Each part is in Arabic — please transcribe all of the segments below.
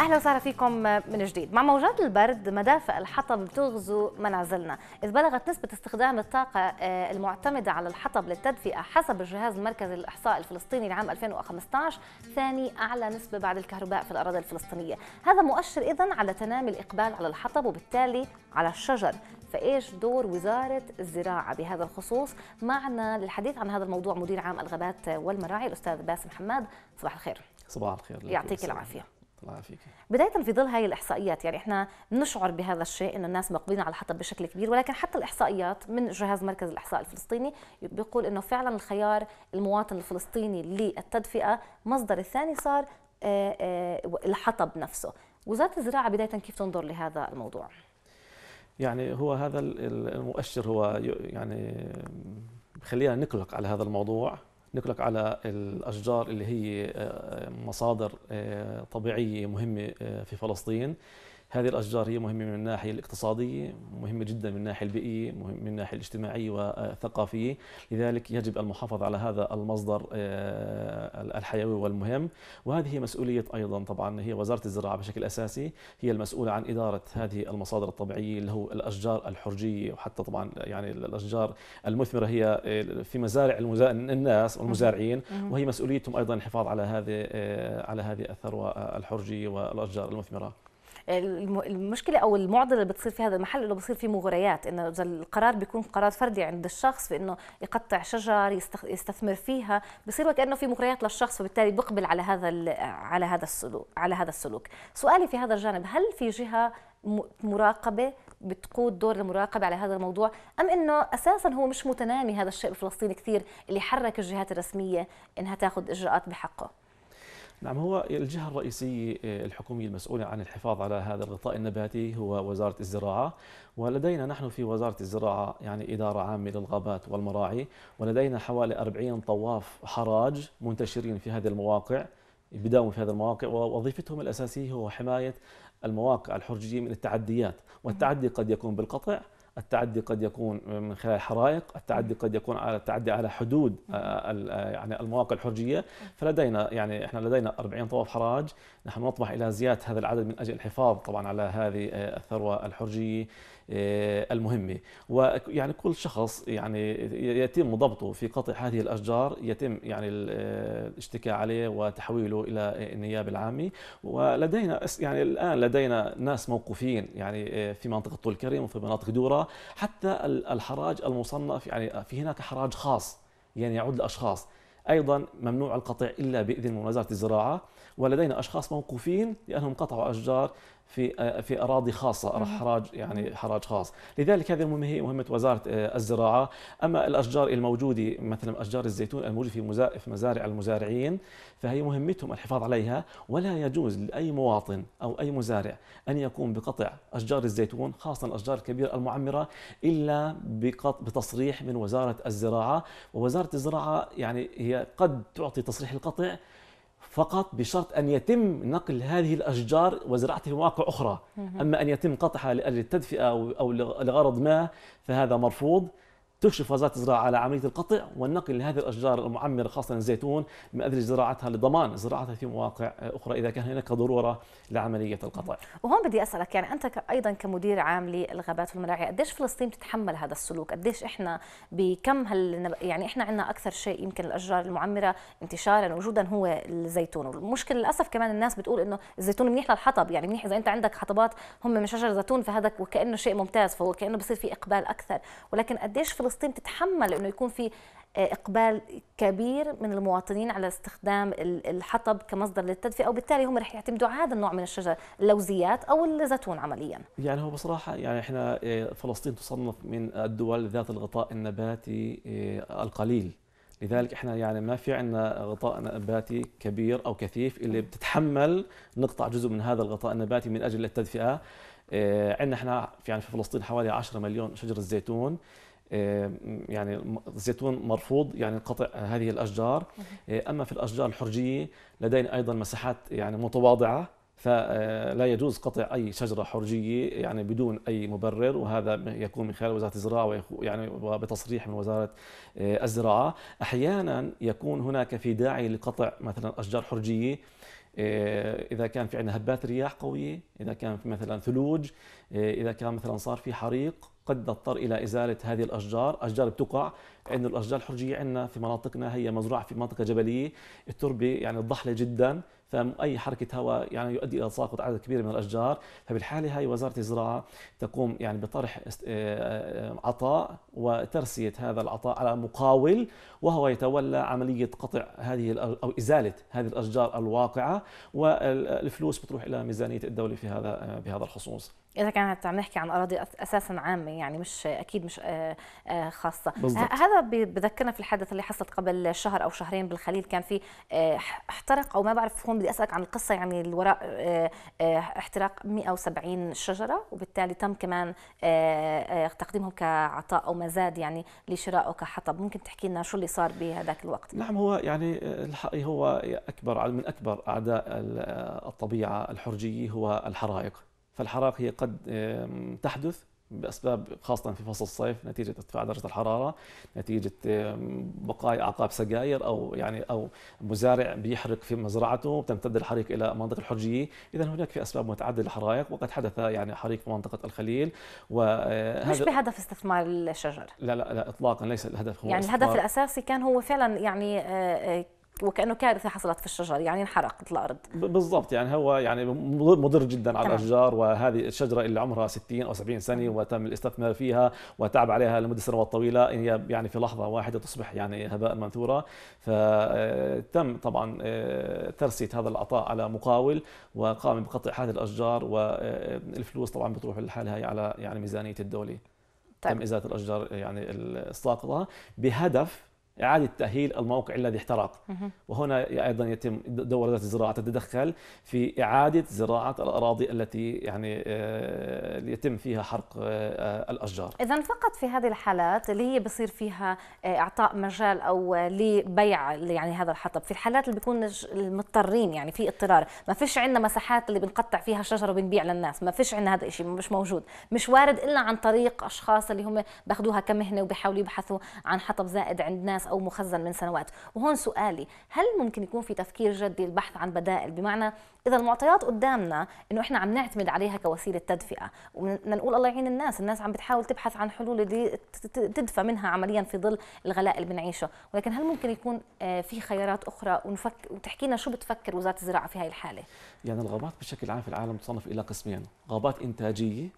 اهلا وسهلا فيكم من جديد مع موجات البرد مدافئ الحطب بتغزو منازلنا اذ بلغت نسبه استخدام الطاقه آه، المعتمده على الحطب للتدفئه حسب الجهاز المركزي للاحصاء الفلسطيني لعام 2015 ثاني اعلى نسبه بعد الكهرباء في الاراضي الفلسطينيه هذا مؤشر اذا على تنامي الاقبال على الحطب وبالتالي على الشجر فايش دور وزاره الزراعه بهذا الخصوص معنا للحديث عن هذا الموضوع مدير عام الغابات والمراعي الاستاذ باسم حماد صباح الخير صباح الخير يعطيك العافيه الله يعافيك بدايه في ظل هاي الاحصائيات يعني احنا بنشعر بهذا الشيء انه الناس مقبلين على الحطب بشكل كبير ولكن حتى الاحصائيات من جهاز مركز الاحصاء الفلسطيني بيقول انه فعلا الخيار المواطن الفلسطيني للتدفئه مصدر الثاني صار آه، آه، الحطب نفسه وزاره الزراعه بدايه كيف تنظر لهذا الموضوع يعني هو هذا المؤشر هو يعني خلينا نقلق على هذا الموضوع نقلك على الأشجار اللي هي آه، مصادر آه، طبيعية مهمة آه، في فلسطين هذه الأشجار هي مهمة من الناحية الاقتصادية مهمة جدا من الناحية البيئية من الناحية الاجتماعية والثقافية لذلك يجب المحافظة على هذا المصدر آه، الحيوي والمهم وهذه مسؤولية أيضا طبعا هي وزارة الزراعة بشكل أساسي هي المسؤولة عن إدارة هذه المصادر الطبيعية اللي هو الأشجار الحرجية وحتى طبعا يعني الأشجار المثمرة هي آه، في مزارع الناس والمزارعين وهي مسؤوليتهم أيضا الحفاظ على هذه آه، على هذه الثروة الحرجية والأشجار المثمرة المشكله او المعضله اللي بتصير في هذا المحل انه بصير في مغريات انه اذا القرار بيكون قرار فردي عند الشخص في انه يقطع شجر يستثمر فيها بصير وكانه في مغريات للشخص فبالتالي بقبل على هذا على هذا السلوك على هذا السلوك سؤالي في هذا الجانب هل في جهه مراقبه بتقود دور المراقبة على هذا الموضوع أم أنه أساسا هو مش متنامي هذا الشيء بفلسطين كثير اللي حرك الجهات الرسمية أنها تاخذ إجراءات بحقه نعم هو الجهة الرئيسية آه، الحكومية المسؤولة عن الحفاظ على هذا الغطاء النباتي هو وزارة الزراعة ولدينا نحن في وزارة الزراعة يعني إدارة عامة للغابات والمراعي ولدينا حوالي 40 طواف حراج منتشرين في هذه المواقع بداوم في هذه المواقع ووظيفتهم الأساسية هو حماية المواقع الحرجية من التعديات والتعدي قد يكون بالقطع التعدي قد يكون من خلال حرائق التعدي قد يكون على التعدي على حدود آه، آه، يعني المواقع الحرجيه فلدينا يعني احنا لدينا 40 طواف حراج نحن نطمح الى زياده هذا العدد من اجل الحفاظ طبعا على هذه آه، الثروه الحرجيه آه، المهمة ويعني كل شخص يعني يتم ضبطه في قطع هذه الأشجار يتم يعني آه، الاشتكاء عليه وتحويله إلى النيابة العامة ولدينا يعني الآن لدينا ناس موقوفين يعني آه، في منطقة طول كرم وفي مناطق دورة حتى الحراج المصنف يعني في هناك حراج خاص يعني يعود لأشخاص ايضا ممنوع القطع الا باذن من وزاره الزراعه ولدينا اشخاص موقوفين لانهم قطعوا اشجار في آه، في اراضي خاصه راح حراج يعني حراج خاص، لذلك هذه المهمه هي مهمه وزاره آه، الزراعه، اما الاشجار الموجوده مثلا اشجار الزيتون الموجوده في في مزارع المزارعين فهي مهمتهم الحفاظ عليها ولا يجوز لاي مواطن او اي مزارع ان يقوم بقطع اشجار الزيتون خاصه الاشجار الكبيره المعمره الا بتصريح من وزاره الزراعه، ووزاره الزراعه يعني هي قد تعطي تصريح القطع فقط بشرط أن يتم نقل هذه الأشجار وزراعتها في مواقع أخرى أما أن يتم قطعها لأجل التدفئة أو لغرض ما فهذا مرفوض تكشف وزارة الزراعة على عملية القطع والنقل لهذه الأشجار المعمرة خاصة الزيتون من أجل زراعتها لضمان زراعتها في مواقع أخرى إذا كان هناك ضرورة لعملية القطع وهون بدي أسألك يعني أنت أيضا كمدير عام للغابات والملاعي قديش فلسطين تتحمل هذا السلوك قديش إحنا بكم هل يعني إحنا عندنا أكثر شيء يمكن الأشجار المعمرة انتشارا وجودا هو الزيتون والمشكلة للأسف كمان الناس بتقول إنه الزيتون منيح للحطب يعني منيح إذا أنت عندك حطبات هم من شجر زيتون فهذا وكأنه شيء ممتاز فهو كأنه بصير في إقبال أكثر ولكن قديش فلسطين فلسطين تتحمل انه يكون في آه، اقبال كبير من المواطنين على استخدام الحطب كمصدر للتدفئه وبالتالي هم رح يعتمدوا على هذا النوع من الشجر اللوزيات او الزيتون عمليا يعني هو بصراحه يعني احنا آه، فلسطين تصنف من الدول ذات الغطاء النباتي آه، القليل لذلك احنا يعني ما في عندنا غطاء نباتي كبير او كثيف اللي بتتحمل نقطع جزء من هذا الغطاء النباتي من اجل التدفئه عندنا احنا يعني في فلسطين حوالي 10 مليون شجر الزيتون آه، يعني الزيتون مرفوض يعني قطع هذه الاشجار آه، اما في الاشجار الحرجيه لدينا ايضا مساحات يعني متواضعه فلا آه، يجوز قطع اي شجره حرجيه يعني بدون اي مبرر وهذا يكون من خلال وزاره الزراعه يعني وبتصريح من وزاره الزراعه احيانا يكون هناك في داعي لقطع مثلا اشجار حرجيه اذا كان في عندنا هبات رياح قويه اذا كان في مثلا ثلوج اذا كان مثلا صار في حريق قد نضطر الى ازاله هذه الاشجار، اشجار بتقع لانه الاشجار الحرجيه عندنا في مناطقنا هي مزروعه في منطقه جبليه، التربه يعني ضحله جدا، فاي حركه هواء يعني يؤدي الى تساقط عدد كبير من الاشجار، فبالحاله هاي وزاره الزراعه تقوم يعني بطرح آه، آه، عطاء وترسيه هذا العطاء على مقاول وهو يتولى عمليه قطع هذه او ازاله هذه الاشجار الواقعه والفلوس بتروح الى ميزانيه الدوله في هذا آه، بهذا الخصوص. اذا كانت عم نحكي عن اراضي اساسا عامه يعني مش اكيد مش آه، آه، خاصه بالضبط. هذا بذكرنا في الحدث اللي حصل قبل شهر او شهرين بالخليل كان في آه، احترق او ما بعرف هون بدي اسالك عن القصه يعني الوراء احتراق 170 شجره وبالتالي تم كمان تقديمهم كعطاء او مزاد يعني لشرائه كحطب ممكن تحكي لنا شو اللي صار بهذاك الوقت نعم هو يعني الحقيقه هو اكبر من اكبر اعداء الطبيعه الحرجيه هو الحرائق فالحرائق هي قد تحدث باسباب خاصه في فصل الصيف نتيجه ارتفاع درجه الحراره، نتيجه بقايا اعقاب سجاير او يعني او مزارع بيحرق في مزرعته وتمتد الحريق الى منطقه الحرجيه، اذا هناك في اسباب متعدده للحرائق وقد حدث يعني حريق في منطقه الخليل وهذا آه، مش بهدف استثمار الشجر لا لا لا اطلاقا ليس الهدف هو يعني الهدف الاساسي كان هو فعلا يعني آه، آه، وكانه كارثه حصلت في الشجر يعني انحرقت الارض بالضبط يعني هو يعني مضر جدا على الاشجار وهذه الشجره اللي عمرها 60 او 70 سنه وتم الاستثمار فيها وتعب عليها لمده سنوات طويله هي يعني في لحظه واحده تصبح يعني هباء منثورا فتم آه، طبعا آه، ترسيه هذا العطاء على مقاول وقام بقطع هذه الاشجار والفلوس آه، طبعا بتروح لحالها على يعني ميزانيه الدوله طيب. تم ازاله الاشجار يعني الساقطه بهدف إعادة تأهيل الموقع الذي احترق وهنا أيضا يتم دور الزراعة تتدخل في إعادة زراعة الأراضي التي يعني آه، يتم فيها حرق آه، آه، الأشجار إذا فقط في هذه الحالات اللي هي بصير فيها إعطاء مجال أو لبيع يعني هذا الحطب في الحالات اللي بيكون المضطرين يعني في اضطرار ما فيش عندنا مساحات اللي بنقطع فيها شجرة وبنبيع للناس ما فيش عندنا هذا الشيء مش موجود مش وارد إلا عن طريق أشخاص اللي هم بياخذوها كمهنة وبيحاولوا يبحثوا عن حطب زائد عند ناس أو مخزن من سنوات وهون سؤالي هل ممكن يكون في تفكير جدي البحث عن بدائل بمعنى إذا المعطيات قدامنا إنه إحنا عم نعتمد عليها كوسيلة تدفئة ونقول نقول الله يعين الناس الناس عم بتحاول تبحث عن حلول اللي تدفى منها عمليا في ظل الغلاء اللي بنعيشه ولكن هل ممكن يكون آه، في خيارات أخرى ونفكر وتحكي لنا شو بتفكر وزارة الزراعة في هاي الحالة يعني الغابات بشكل عام في العالم تصنف إلى قسمين غابات إنتاجية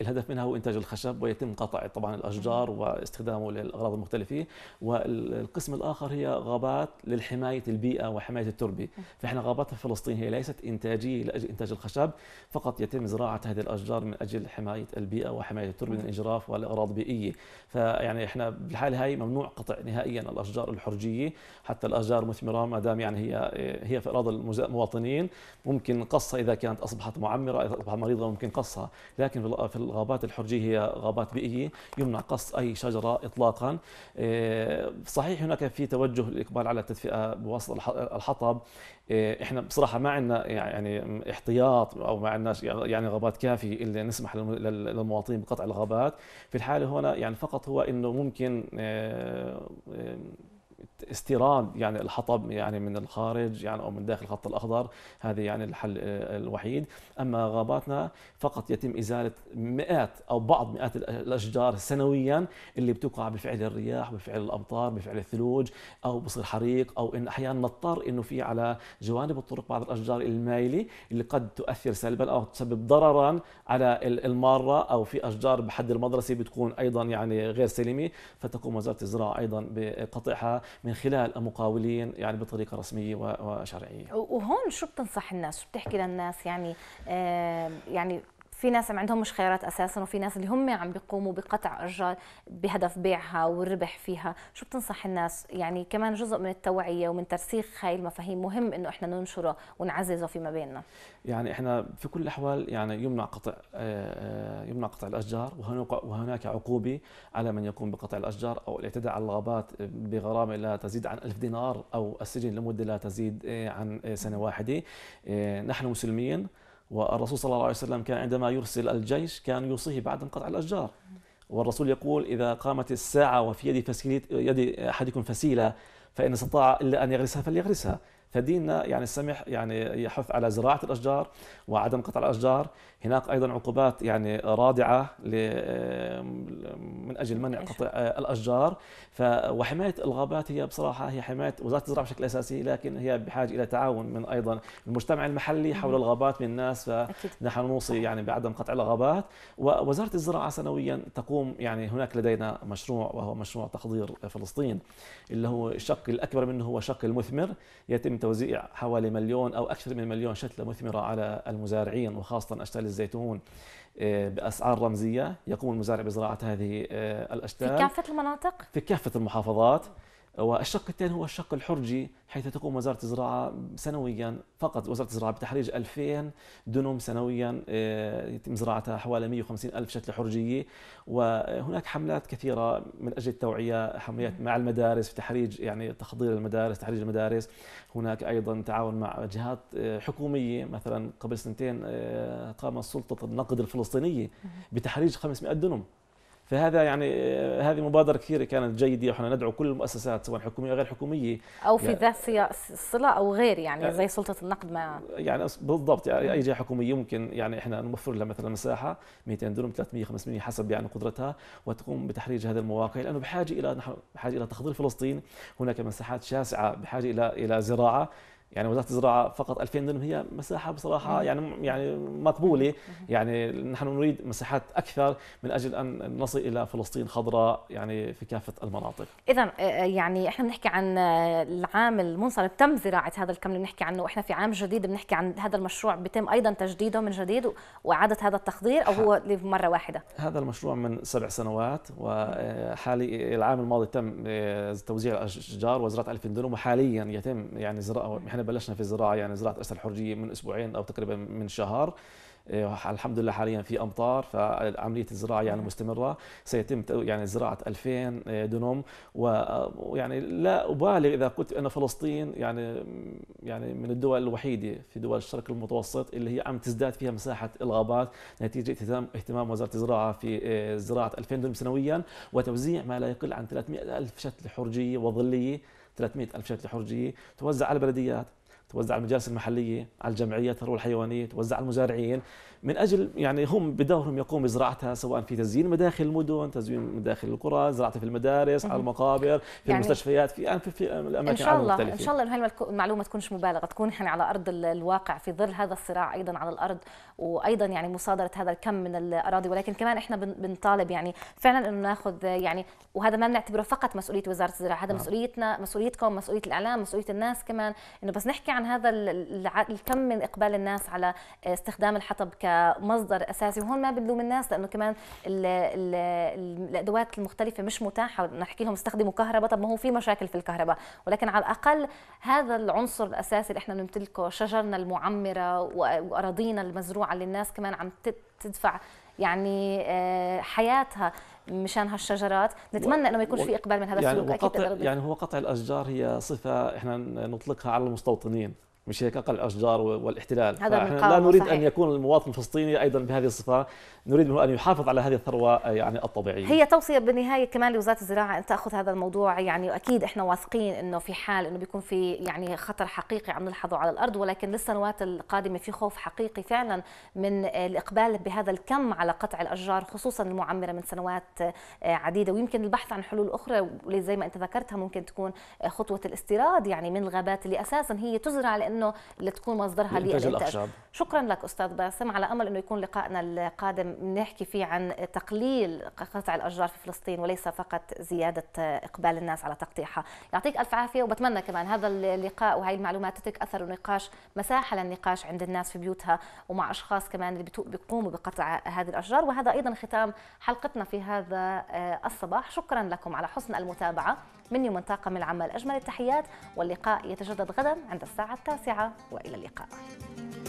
الهدف منها هو إنتاج الخشب ويتم قطع طبعا الأشجار واستخدامه للأغراض المختلفة والقسم الآخر هي غابات للحماية البيئة وحماية التربة فإحنا غابات فلسطين هي ليست إنتاجية لأجل إنتاج الخشب فقط يتم زراعة هذه الأشجار من أجل حماية البيئة وحماية التربة من الإجراف والأغراض البيئية فيعني إحنا بالحالة هاي ممنوع قطع نهائيا الأشجار الحرجية حتى الأشجار مثمرة ما دام يعني هي هي في أراضي المواطنين ممكن قصها إذا كانت أصبحت معمرة إذا أصبحت مريضة ممكن قصها لكن في الغابات الحرجية هي غابات بيئية يمنع قص أي شجرة إطلاقا آه، صحيح هناك في توجه الإقبال على التدفئة بواسطة الحطب آه، احنا بصراحه ما عندنا يعني احتياط او ما عندنا يعني غابات كافيه اللي نسمح للمواطنين بقطع الغابات في الحاله هنا يعني فقط هو انه ممكن آه، استيراد يعني الحطب يعني من الخارج يعني او من داخل الخط الاخضر هذه يعني الحل آه، الوحيد اما غاباتنا فقط يتم ازاله مئات او بعض مئات الاشجار سنويا اللي بتقع بفعل الرياح بفعل الامطار بفعل الثلوج او بصير حريق او ان احيانا نضطر انه في على جوانب الطرق بعض الاشجار المايله اللي قد تؤثر سلبا او تسبب ضررا على الماره او في اشجار بحد المدرسه بتكون ايضا يعني غير سليمه فتقوم وزاره الزراعه ايضا بقطعها من خلال المقاولين يعني بطريقه رسميه وشرعيه وهون شو بتنصح الناس شو بتحكي للناس يعني آه يعني في ناس ما عندهم مش خيارات اساسا وفي ناس اللي هم عم بيقوموا بقطع ارجال بهدف بيعها والربح فيها شو بتنصح الناس يعني كمان جزء من التوعيه ومن ترسيخ هاي المفاهيم مهم انه احنا ننشره ونعززه فيما بيننا يعني احنا في كل الاحوال يعني يمنع قطع آه، آه، يمنع قطع الاشجار وهناك عقوبه على من يقوم بقطع الاشجار او الاعتداء على الغابات بغرامه لا تزيد عن 1000 دينار او السجن لمده لا تزيد آه، عن سنه واحده نحن مسلمين والرسول صلى الله عليه وسلم كان عندما يرسل الجيش كان يوصيه بعد قطع الأشجار والرسول يقول إذا قامت الساعة وفي يد, يد أحدكم فسيلة فإن استطاع إلا أن يغرسها فليغرسها فديننا يعني سمح يعني يحث على زراعه الاشجار وعدم قطع الاشجار هناك ايضا عقوبات يعني رادعه من اجل منع قطع الاشجار وحمايه الغابات هي بصراحه هي حمايه وزاره الزراعه بشكل اساسي لكن هي بحاجه الى تعاون من ايضا المجتمع المحلي حول الغابات من الناس فنحن نوصي يعني بعدم قطع الغابات ووزاره الزراعه سنويا تقوم يعني هناك لدينا مشروع وهو مشروع تخضير فلسطين اللي هو الشق الاكبر منه هو شق المثمر يتم توزيع حوالي مليون أو أكثر من مليون شتلة مثمرة على المزارعين وخاصة أشتال الزيتون آه، بأسعار رمزية يقوم المزارع بزراعة هذه آه، الأشتال في كافة المناطق؟ في كافة المحافظات والشق الثاني هو الشق الحرجي حيث تقوم وزارة الزراعة سنويا فقط وزارة الزراعة بتحريج 2000 دنم سنويا آه، يتم زراعتها حوالي 150 ألف شتلة حرجية وهناك حملات كثيرة من أجل التوعية حملات مع المدارس في تحريج يعني تحضير المدارس تحريج المدارس هناك أيضا تعاون مع جهات آه، حكومية مثلا قبل سنتين آه، قامت سلطة النقد الفلسطينية بتحريج 500 دنم فهذا يعني آه، هذه مبادره كثيره كانت جيده وحنا ندعو كل المؤسسات سواء حكوميه او غير حكوميه او في يعني ذات يعني الصله او غير يعني،, يعني زي سلطه النقد ما يعني بالضبط يعني اي جهه حكوميه ممكن يعني احنا نوفر لها مثلا مساحه 200 دونم 300 500 حسب يعني قدرتها وتقوم بتحريج هذه المواقع لانه بحاجه الى نحن بحاجه الى تخضير فلسطين هناك مساحات شاسعه بحاجه الى الى زراعه يعني وزاره الزراعه فقط 2000 دنم هي مساحه بصراحه يعني يعني مقبوله يعني نحن نريد مساحات اكثر من اجل ان نصل الى فلسطين خضراء يعني في كافه المناطق. اذا آه، آه، يعني احنا بنحكي عن آه، العام المنصرم تم زراعه هذا الكم اللي بنحكي عنه واحنا في عام جديد بنحكي عن هذا المشروع بيتم ايضا تجديده من جديد واعاده هذا التخضير او هو لمره واحده؟ هذا المشروع من سبع سنوات وحالي العام الماضي تم توزيع الاشجار وزراعه 2000 دنم وحاليا يتم يعني زراعه احنا بلشنا في الزراعه يعني زراعه اسد الحرجيه من اسبوعين او تقريبا من شهر إيه، الحمد لله حاليا في امطار فعمليه الزراعه يعني مستمره سيتم يعني زراعه 2000 إيه، دونم ويعني لا ابالغ اذا قلت ان فلسطين يعني يعني من الدول الوحيده في دول الشرق المتوسط اللي هي عم تزداد فيها مساحه الغابات نتيجه اهتمام اهتمام وزاره الزراعه في إيه، زراعه 2000 دونم سنويا وتوزيع ما لا يقل عن 300 الف شتله حرجيه وظليه 300 ألف شكل حرجية توزع على البلديات توزع على المجالس المحلية على الجمعيات الثروة الحيوانية توزع على المزارعين من أجل يعني هم بدورهم يقوم بزراعتها سواء في تزيين مداخل المدن تزيين مداخل القرى زراعتها في المدارس على المقابر في يعني المستشفيات في, يعني في, في الأماكن إن شاء الله إن شاء الله إنه المعلومة تكونش مبالغة تكون نحن على أرض الواقع في ظل هذا الصراع أيضا على الأرض وأيضا يعني مصادرة هذا الكم من الأراضي ولكن كمان إحنا بنطالب يعني فعلا إنه ناخذ يعني وهذا ما بنعتبره فقط مسؤولية وزارة الزراعة هذا نعم. مسؤوليتنا مسؤوليتكم مسؤولية الإعلام مسؤولية الناس كمان إنه بس نحكي عن هذا الكم من إقبال الناس على استخدام الحطب ك كمصدر اساسي وهون ما بنلوم الناس لانه كمان الـ الـ الادوات المختلفه مش متاحه نحكي لهم استخدموا كهرباء طب ما هو في مشاكل في الكهرباء ولكن على الاقل هذا العنصر الاساسي اللي احنا بنمتلكه شجرنا المعمره واراضينا المزروعه اللي الناس كمان عم تدفع يعني آه، حياتها مشان هالشجرات نتمنى انه ما يكونش في اقبال من هذا يعني السلوك اكيد يعني هو قطع الاشجار هي صفه احنا نطلقها على المستوطنين مش هيك اقل الاشجار والاحتلال هذا لا نريد صحيح. ان يكون المواطن الفلسطيني ايضا بهذه الصفه نريد منه ان يحافظ على هذه الثروه يعني الطبيعيه هي توصيه بالنهايه كمان لوزاره الزراعه ان تاخذ هذا الموضوع يعني اكيد احنا واثقين انه في حال انه بيكون في يعني خطر حقيقي عم نلحظه على الارض ولكن للسنوات القادمه في خوف حقيقي فعلا من الاقبال بهذا الكم على قطع الاشجار خصوصا المعمره من سنوات عديده ويمكن البحث عن حلول اخرى زي ما انت ذكرتها ممكن تكون خطوه الاستيراد يعني من الغابات اللي اساسا هي تزرع لأن انه اللي تكون مصدرها للانتاج شكرا لك استاذ باسم على امل انه يكون لقائنا القادم بنحكي فيه عن تقليل قطع الاشجار في فلسطين وليس فقط زياده اقبال الناس على تقطيعها يعطيك الف عافيه وبتمنى كمان هذا اللقاء وهي المعلومات تترك اثر ونقاش مساحه للنقاش عند الناس في بيوتها ومع اشخاص كمان اللي بيقوموا بقطع هذه الاشجار وهذا ايضا ختام حلقتنا في هذا آه، الصباح شكرا لكم على حسن المتابعه مني ومن طاقم العمل أجمل التحيات واللقاء يتجدد غدا عند الساعة التاسعة وإلى اللقاء